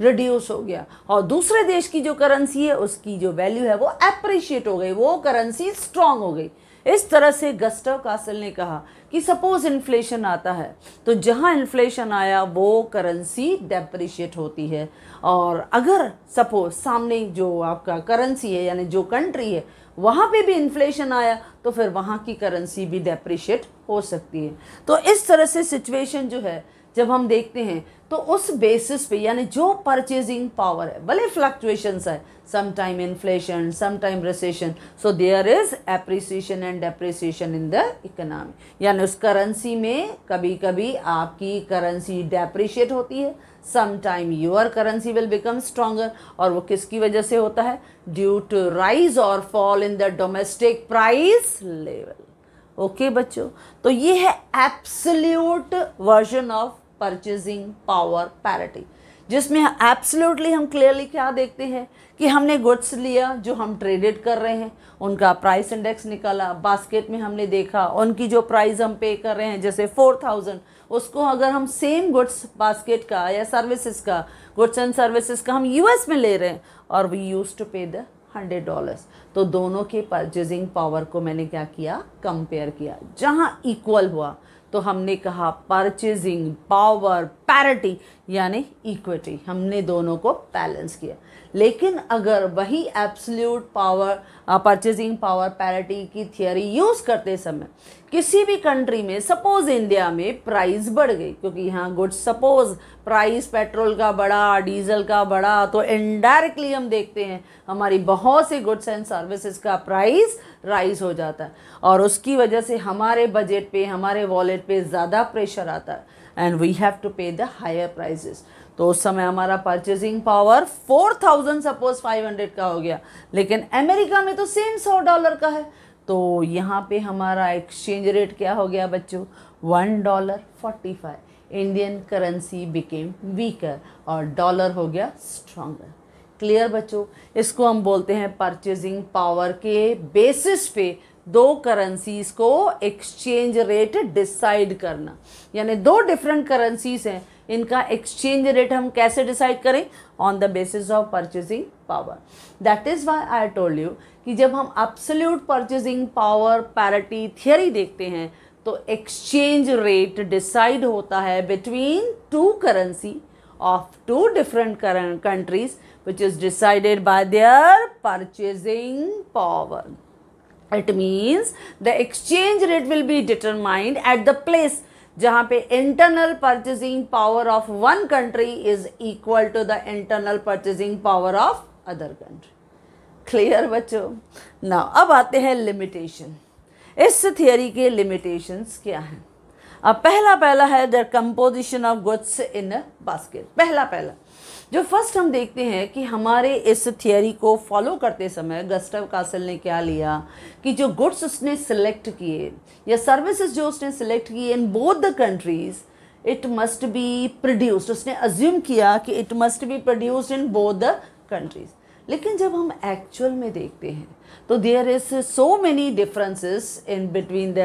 रिड्यूस हो गया और दूसरे देश की जो करेंसी है उसकी जो वैल्यू है वो अप्रिशिएट हो गई वो करेंसी स्ट्रांग हो गई इस तरह से गस्टव कासल ने कहा कि सपोज़ इन्फ्लेशन आता है तो जहाँ इन्फ्लेशन आया वो करेंसी डेप्रिशिएट होती है और अगर सपोज सामने जो आपका करेंसी है यानी जो कंट्री है वहाँ पे भी इन्फ्लेशन आया तो फिर वहाँ की करेंसी भी डेप्रिशिएट हो सकती है तो इस तरह से सिचुएशन जो है जब हम देखते हैं तो उस बेसिस पे यानी जो परचेजिंग पावर है भले फ्लक्चुएशन है sometime inflation sometime recession so there is appreciation and depreciation in the economy यानी उस करेंसी में कभी कभी आपकी करेंसी डेप्रिशिएट होती है sometime your currency will become stronger और वो किसकी वजह से होता है ड्यू टू राइज और fall in the domestic price level okay बच्चों तो ये है absolute version of purchasing power parity जिसमें एब्सोल्युटली हम क्लियरली क्या देखते हैं कि हमने गुड्स लिया जो हम ट्रेडेड कर रहे हैं उनका प्राइस इंडेक्स निकाला बास्केट में हमने देखा उनकी जो प्राइस हम पे कर रहे हैं जैसे फोर थाउजेंड उसको अगर हम सेम गुड्स बास्केट का या सर्विसेज का गुड्स एंड सर्विसेज का हम यूएस में ले रहे हैं और we use to pay the hundred dollars तो दोनों के परचेजिंग पावर को मैंने क्या किया कंपेयर किया जहाँ इक्वल हुआ तो हमने कहा परचेजिंग पावर पैरिटी यानी इक्विटी हमने दोनों को बैलेंस किया लेकिन अगर वही absolute power purchasing power parity की थियोरी यूज़ करते समय किसी भी कंट्री में सपोज इंडिया में प्राइस बढ़ गई क्योंकि यहाँ गुड्स सपोज प्राइस पेट्रोल का बढ़ा डीजल का बढ़ा तो इनडायरेक्टली हम देखते हैं हमारी बहुत सी गुड्स एंड सर्विसेज का प्राइस राइज हो जाता है और उसकी वजह से हमारे बजट पे हमारे वॉलेट पे ज़्यादा प्रेशर आता है and we have to pay the higher prices तो उस समय हमारा purchasing power four thousand suppose five hundred का हो गया लेकिन अमेरिका में तो सेम सौ डॉलर का है तो यहाँ पे हमारा एक्सचेंज रेट क्या हो गया बच्चों one dollar forty five Indian currency became weaker और डॉलर हो गया स्ट्रॉन्गर क्लियर बच्चों इसको हम बोलते हैं परचेजिंग पावर के बेसिस पे दो करेंसीज को एक्सचेंज रेट डिसाइड करना यानी दो डिफरेंट करेंसीज हैं इनका एक्सचेंज रेट हम कैसे डिसाइड करें on the basis of purchasing power that is why I told you कि जब हम absolute purchasing power parity theory देखते हैं तो एक्सचेंज रेट डिसाइड होता है between two currency of two different countries which is decided by their purchasing power. It means the exchange rate will be determined at the place जहाँ पे internal purchasing power of one country is equal to the internal purchasing power of other country clear बच्चों ना अब आते हैं limitation इस theory के limitations क्या हैं अब पहला पहला है the composition of goods in basket पहला पहला जो फर्स्ट हम देखते हैं कि हमारे इस थियोरी को फॉलो करते समय गस्टव कासल ने क्या लिया कि जो गुड्स उसने सिलेक्ट किए या सर्विसेज जो उसने सिलेक्ट किए in both the countries it must be produced उसने अज्यूम किया कि it must be produced in both the countries लेकिन जब हम एक्चुअल में देखते हैं तो there is so many differences in between the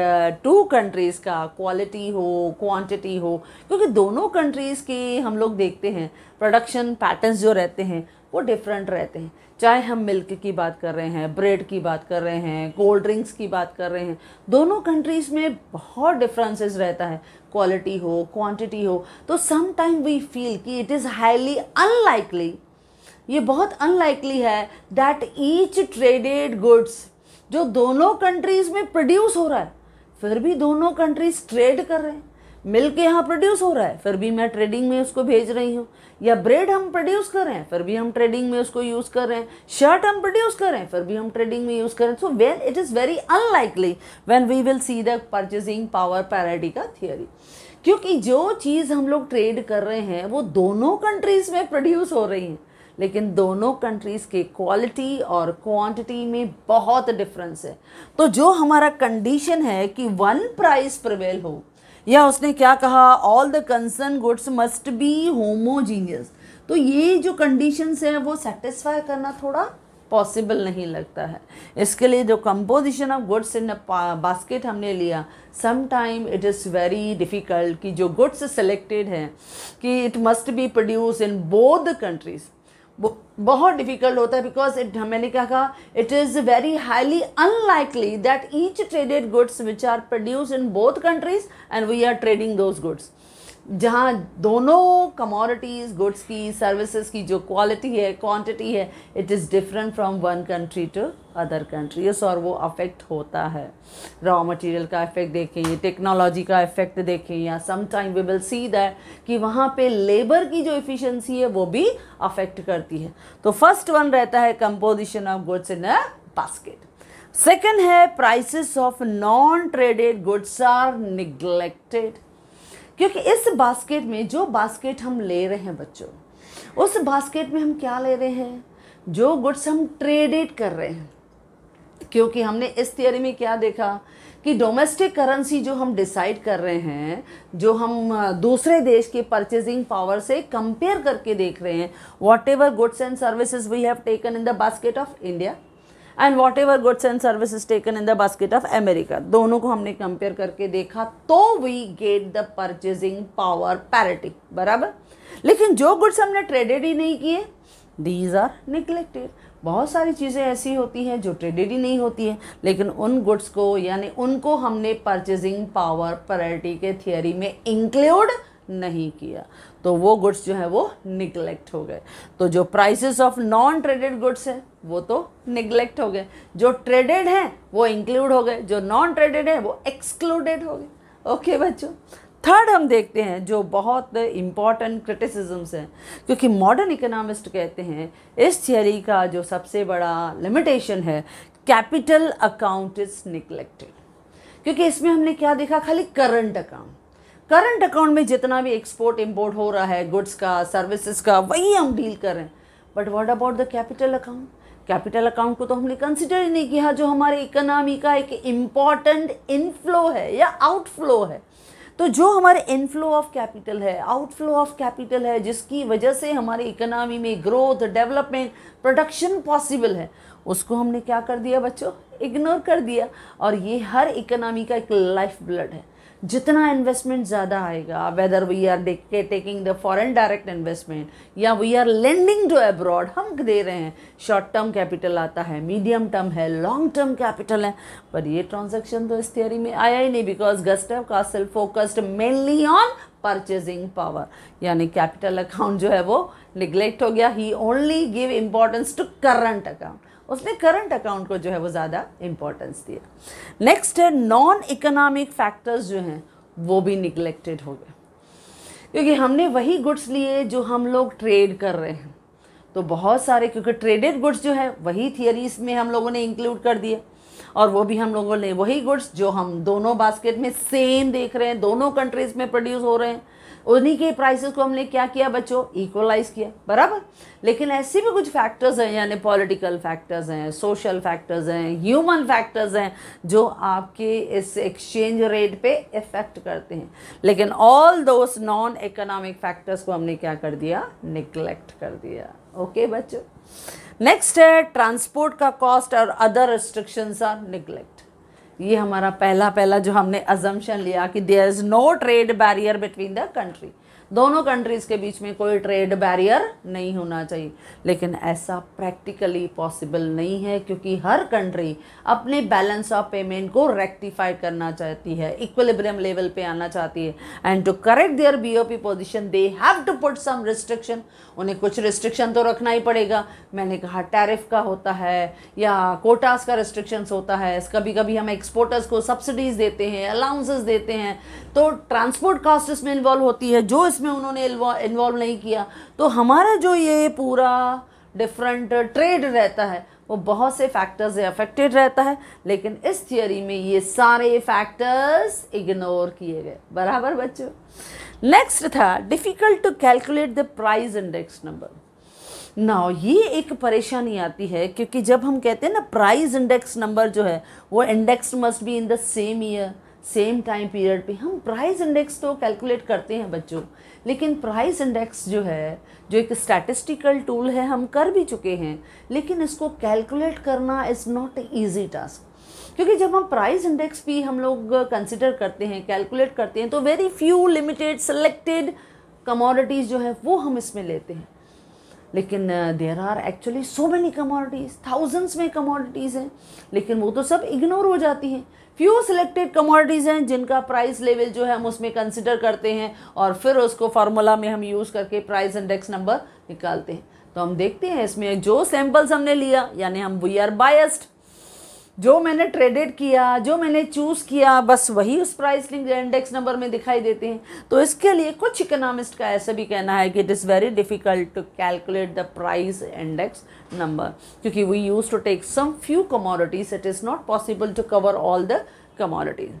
two countries का क्वालिटी हो क्वांटिटी हो क्योंकि दोनों कंट्रीज़ के हम लोग देखते हैं प्रोडक्शन पैटर्न्स जो रहते हैं वो डिफरेंट रहते हैं चाहे हम मिल्क की बात कर रहे हैं ब्रेड की बात कर रहे हैं कोल्ड ड्रिंक्स की बात कर रहे हैं दोनों कंट्रीज़ में बहुत डिफरेंसेस रहता है क्वालिटी हो क्वांटिटी हो तो सम टाइम वी फील कि इट इज़ हाईली अनलाइकली ये बहुत अनलाइकली है दैट ईच ट्रेडेड गुड्स जो दोनों कंट्रीज़ में प्रोड्यूस हो रहा है फिर भी दोनों कंट्रीज ट्रेड कर रहे हैं मिल के यहाँ प्रोड्यूस हो रहा है फिर भी मैं ट्रेडिंग में उसको भेज रही हूँ या ब्रेड हम प्रोड्यूस कर रहे हैं फिर भी हम ट्रेडिंग में उसको यूज़ कर रहे हैं शर्ट हम प्रोड्यूस कर रहे हैं फिर भी हम ट्रेडिंग में यूज़ कर रहे हैं so when it is very unlikely when we will see the purchasing power parity का थियोरी क्योंकि जो चीज़ हम लोग ट्रेड कर रहे हैं वो दोनों कंट्रीज़ में प्रोड्यूस हो रही हैं लेकिन दोनों कंट्रीज़ के क्वालिटी और क्वांटिटी में बहुत डिफरेंस है तो जो हमारा कंडीशन है कि वन प्राइस प्रवेल हो या उसने क्या कहा all the concern goods must be homogeneous तो ये जो कंडीशंस हैं वो सेटिस्फाई करना थोड़ा पॉसिबल नहीं लगता है इसके लिए जो composition of goods in basket हमने लिया sometime it is very difficult कि जो गुड्स सेलेक्टेड हैं कि it must be produce in both the countries बहुत डिफिकल्ट होता है बिकॉज इट मैंने क्या कहा it is very highly unlikely that each traded goods which are produce in both countries and we are trading those goods जहाँ दोनों commodities goods की services की जो क्वालिटी है क्वांटिटी है it is different from one country to other countries और वो affect होता है रॉ मटेरियल का इफेक्ट देखें टेक्नोलॉजी का इफेक्ट देखें या time we will see that कि वहाँ पे लेबर की जो इफ़िशेंसी है वो भी अफेक्ट करती है तो फर्स्ट वन रहता है composition of goods in a basket second है prices of non traded goods are neglected क्योंकि इस बास्केट में जो बास्केट हम ले रहे हैं बच्चों उस बास्केट में हम क्या ले रहे हैं जो गुड्स हम ट्रेडेड कर रहे हैं क्योंकि हमने इस थियरी में क्या देखा कि डोमेस्टिक करेंसी जो हम डिसाइड कर रहे हैं जो हम दूसरे देश के परचेजिंग पावर से कंपेयर करके देख रहे हैं whatever goods and services we have taken in the basket of India and whatever goods and service taken in the basket of America दोनों को हमने कंपेयर करके देखा तो we get the purchasing power parity बराबर लेकिन जो goods हमने ट्रेडेड ही नहीं किए दीज आर निगलेक्टेड बहुत सारी चीज़ें ऐसी होती हैं जो ट्रेडेड ही नहीं होती हैं लेकिन उन गुड्स को यानी उनको हमने परचेजिंग पावर पैरिटी के थियोरी में इंक्लूड नहीं किया तो वो गुड्स जो है वो निगलेक्ट हो गए तो जो prices of non traded goods है वो तो निगलेक्ट हो गए जो ट्रेडेड हैं वो इंक्लूड हो गए जो नॉन ट्रेडेड है वो एक्सक्लूडेड हो गए ओके बच्चों थर्ड हम देखते हैं जो बहुत इम्पॉर्टेंट क्रिटिसिजम्स हैं क्योंकि मॉडर्न इकोनॉमिस्ट कहते हैं इस थियरी का जो सबसे बड़ा लिमिटेशन है कैपिटल अकाउंट इज़ निगलेक्टेड क्योंकि इसमें हमने क्या देखा खाली करंट अकाउंट करंट अकाउंट में जितना भी एक्सपोर्ट इम्पोर्ट हो रहा है गुड्स का सर्विसेज का वही हम डील कर रहे हैं but what about the capital account capital account को तो हमने कंसिडर ही नहीं किया जो हमारे इकोनॉमी का एक इम्पॉर्टेंट इनफ्लो है या आउटफ्लो है तो जो हमारे इनफ्लो ऑफ कैपिटल है आउटफ्लो ऑफ कैपिटल है जिसकी वजह से हमारे इकोनॉमी में ग्रोथ डेवलपमेंट प्रोडक्शन पॉसिबल है उसको हमने क्या कर दिया बच्चों इग्नोर कर दिया और ये हर इकोनॉमी का एक लाइफ ब्लड है जितना इन्वेस्टमेंट ज़्यादा आएगा whether we are taking the foreign direct investment या we are lending to abroad हम दे रहे हैं शॉर्ट टर्म कैपिटल आता है मीडियम टर्म है लॉन्ग टर्म कैपिटल है पर ये ट्रांजेक्शन तो इस थियरी में आया ही नहीं because Gustav Cassel focused mainly on purchasing power यानी कैपिटल अकाउंट जो है वो निग्लेक्ट हो गया ही only give importance to current account उसने करंट अकाउंट को जो है वो ज़्यादा इम्पोर्टेंस दिया नेक्स्ट है नॉन इकोनॉमिक फैक्टर्स जो हैं वो भी निगलेक्टेड हो गए क्योंकि हमने वही गुड्स लिए जो हम लोग ट्रेड कर रहे हैं तो बहुत सारे क्योंकि ट्रेडेड गुड्स जो है वही थियरीज में हम लोगों ने इंक्लूड कर दिया और वो भी हम लोगों ने वही गुड्स जो हम दोनों बास्केट में सेम देख रहे हैं दोनों कंट्रीज में प्रोड्यूस हो रहे हैं उन्हीं के प्राइसेस को हमने क्या किया बच्चों इक्वलाइज किया बराबर लेकिन ऐसे भी कुछ फैक्टर्स हैं यानी पॉलिटिकल फैक्टर्स हैं सोशल फैक्टर्स हैं ह्यूमन फैक्टर्स हैं जो आपके इस एक्सचेंज रेट पे इफ़ेक्ट करते हैं लेकिन all those non economic factors को हमने क्या कर दिया निगलेक्ट कर दिया ओके बच्चों नेक्स्ट है ट्रांसपोर्ट का कॉस्ट और अदर रिस्ट्रिक्शंस आर निगलेक्ट ये हमारा पहला पहला जो हमने अजम्पन लिया कि there is no trade barrier between the country दोनों कंट्रीज़ के बीच में कोई ट्रेड बैरियर नहीं होना चाहिए लेकिन ऐसा प्रैक्टिकली पॉसिबल नहीं है क्योंकि हर कंट्री अपने बैलेंस ऑफ पेमेंट को रेक्टिफाई करना चाहती है इक्वलिब्रियम लेवल पे आना चाहती है and to correct their BOP position they have to put some restriction उन्हें कुछ रिस्ट्रिक्शन तो रखना ही पड़ेगा मैंने कहा टैरिफ का होता है या कोटास का रिस्ट्रिक्शंस होता है कभी कभी हम एक्सपोर्टर्स को सब्सिडीज़ देते हैं अलाउंसेस देते हैं तो ट्रांसपोर्ट कास्ट इसमें इन्वॉल्व होती है जो इस में उन्होंने इन्वॉल्व नहीं किया तो हमारा जो ये पूरा डिफरेंट ट्रेड रहता है वो बहुत से फैक्टर्स से अफेक्टेड रहता है लेकिन इस थियोरी में ये सारे फैक्टर्स इग्नोर किए गए बराबर बच्चों नेक्स्ट था difficult to calculate the price index number ना ये एक परेशानी आती है क्योंकि जब हम कहते हैं ना प्राइस इंडेक्स नंबर जो है वो index must be in the same year same time period पे हम प्राइस इंडेक्स तो कैलकुलेट करते हैं बच्चों लेकिन प्राइस इंडेक्स जो है जो एक स्टैटिस्टिकल टूल है हम कर भी चुके हैं लेकिन इसको कैलकुलेट करना is not a easy task क्योंकि जब हम प्राइस इंडेक्स भी हम लोग कंसिडर करते हैं कैलकुलेट करते हैं तो very few limited selected commodities जो है वो हम इसमें लेते हैं लेकिन there are actually so many commodities thousands में कमोडिटीज़ हैं लेकिन वो तो सब इग्नोर हो जाती हैं फ्यू सिलेक्टेड कमोडिटीज़ हैं जिनका प्राइस लेवल जो है हम उसमें कंसिडर करते हैं और फिर उसको फार्मूला में हम यूज़ करके प्राइस इंडेक्स नंबर निकालते हैं तो हम देखते हैं इसमें जो सैम्पल्स हमने लिया यानी हम वी आर बायस्ड जो मैंने ट्रेडेड किया जो मैंने चूज़ किया बस वही उस प्राइस लिंक इंडेक्स नंबर में दिखाई देते हैं तो इसके लिए कुछ इकोनॉमिस्ट का ऐसा भी कहना है कि it is very difficult to calculate the price index number because we used to take some few commodities it is not possible to cover all the commodities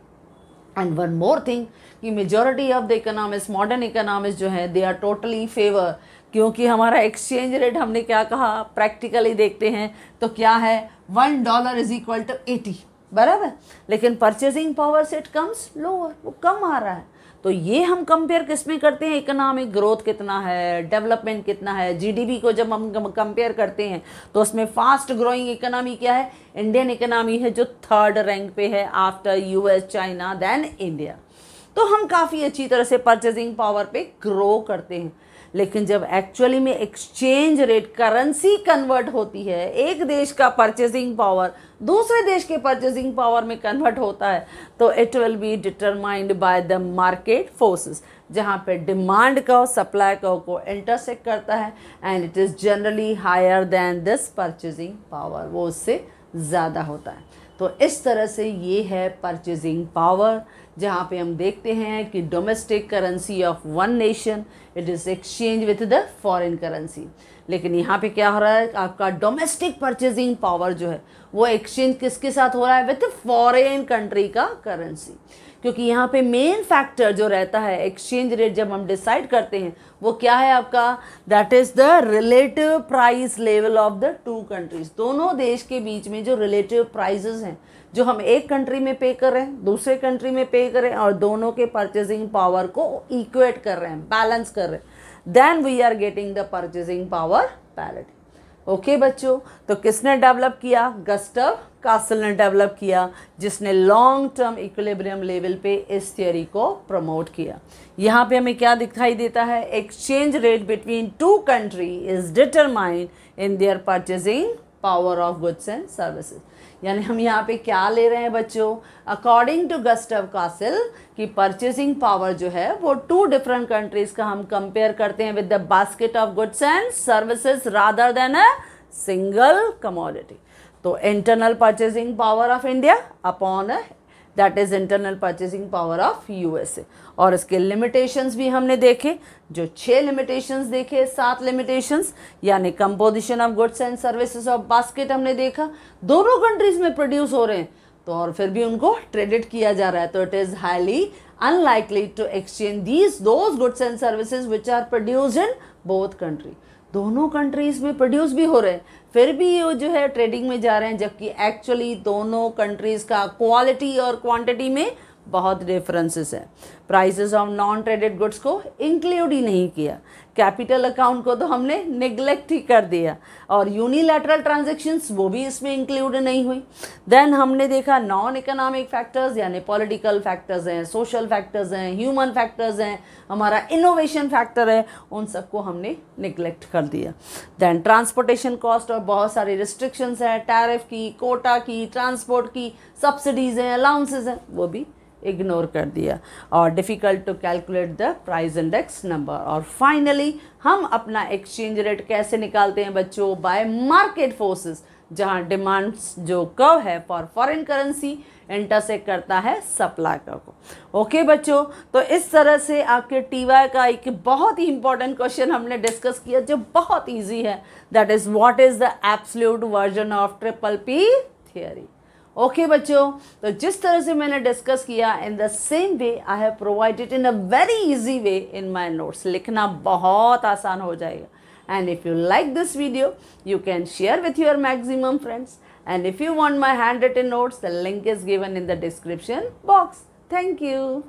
and one more thing कि majority of the economists modern economists jo है they are totally favor क्योंकि हमारा exchange rate हमने क्या कहा practically देखते हैं तो क्या है one dollar is equal to eighty बराबर लेकिन परचेजिंग पावर से इट कम्स लोअर वो कम आ रहा है तो ये हम कंपेयर किस में करते हैं इकोनॉमिक ग्रोथ कितना है डेवलपमेंट कितना है जीडीपी को जब हम कंपेयर करते हैं तो उसमें फास्ट ग्रोइंग इकोनॉमी क्या है इंडियन इकोनॉमी है जो थर्ड रैंक पे है after US China then India तो हम काफ़ी अच्छी तरह से परचेजिंग पावर पे ग्रो करते हैं लेकिन जब एक्चुअली में एक्सचेंज रेट करेंसी कन्वर्ट होती है एक देश का परचेजिंग पावर दूसरे देश के परचेजिंग पावर में कन्वर्ट होता है तो it will be determined by the market forces जहाँ पे डिमांड का और सप्लाई का को इंटरसेक्ट करता है and it is generally higher than this purchasing power वो उससे ज़्यादा होता है तो इस तरह से ये है परचेजिंग पावर जहाँ पे हम देखते हैं कि domestic currency of one nation it is exchange with the foreign currency लेकिन यहाँ पे क्या हो रहा है आपका डोमेस्टिक परचेजिंग पावर जो है वो एक्सचेंज किसके साथ हो रहा है विथ फॉरेन कंट्री का करेंसी क्योंकि यहाँ पे मेन फैक्टर जो रहता है एक्सचेंज रेट जब हम डिसाइड करते हैं वो क्या है आपका that is the relative price level of the two countries दोनों देश के बीच में जो रिलेटिव प्राइजेज हैं जो हम एक कंट्री में पे कर रहे हैं दूसरे कंट्री में पे कर रहे हैं और दोनों के परचेजिंग पावर को इक्वेट कर रहे हैं बैलेंस कर रहे हैं then we are getting the purchasing power parity okay बच्चों तो किसने डेवलप किया गस्टव कासल ने डेवलप किया जिसने लॉन्ग टर्म इक्विलिब्रियम लेवल पे इस थियोरी को प्रमोट किया यहाँ पे हमें क्या दिखाई देता है exchange rate between two country is determined in their purchasing power of goods and services यानी हम यहाँ पे क्या ले रहे हैं बच्चों अकॉर्डिंग टू गस्टव कासिल की परचेसिंग पावर जो है वो टू डिफरेंट कंट्रीज़ का हम कंपेयर करते हैं with the basket of goods and services rather than a single commodity तो internal purchasing power of India upon that is internal purchasing power of USA और इसके लिमिटेशंस भी हमने देखे जो छह लिमिटेशंस देखे सात लिमिटेशंस यानी composition of goods and services of basket हमने देखा दोनों कंट्रीज में प्रोड्यूस हो रहे हैं तो और फिर भी उनको ट्रेडिट किया जा रहा है तो it is highly unlikely to exchange these those goods and services which are produce in both country दोनों कंट्रीज में प्रोड्यूस भी हो रहे हैं फिर भी वो जो है ट्रेडिंग में जा रहे हैं जबकि एक्चुअली दोनों कंट्रीज़ का क्वालिटी और क्वांटिटी में बहुत डिफरेंसेस हैं prices of non traded goods को इंक्लूड ही नहीं किया कैपिटल अकाउंट को तो हमने निगलेक्ट ही कर दिया और यूनिलैटरल ट्रांजेक्शन्स वो भी इसमें इंक्लूड नहीं हुई देन हमने देखा नॉन इकोनॉमिक फैक्टर्स यानी पॉलिटिकल फैक्टर्स हैं सोशल फैक्टर्स हैं ह्यूमन फैक्टर्स हैं हमारा इनोवेशन फैक्टर है उन सबको हमने निगलेक्ट कर दिया देन ट्रांसपोर्टेशन कॉस्ट और बहुत सारे रिस्ट्रिक्शंस हैं टैरिफ की कोटा की ट्रांसपोर्ट की सब्सिडीज़ हैं अलाउंसेज हैं वो भी इग्नोर कर दिया और difficult to calculate the price index number और फाइनली हम अपना एक्सचेंज रेट कैसे निकालते हैं बच्चों बाय मार्केट फोर्सेस जहां डिमांड्स जो कव है फॉर फॉरेन करेंसी इंटरसेक करता है सप्लाई कव को ओके बच्चों तो इस तरह से आपके टी वाई का एक बहुत ही इंपॉर्टेंट क्वेश्चन हमने डिस्कस किया जो बहुत ईजी है that is what is the absolute version of triple P theory okay बच्चों तो जिस तरह से मैंने डिस्कस किया in the same way I have provided in a very easy way in my notes लिखना बहुत आसान हो जाएगा and if you like this video you can share with your maximum friends and if you want my hand written notes the link is given in the description box thank you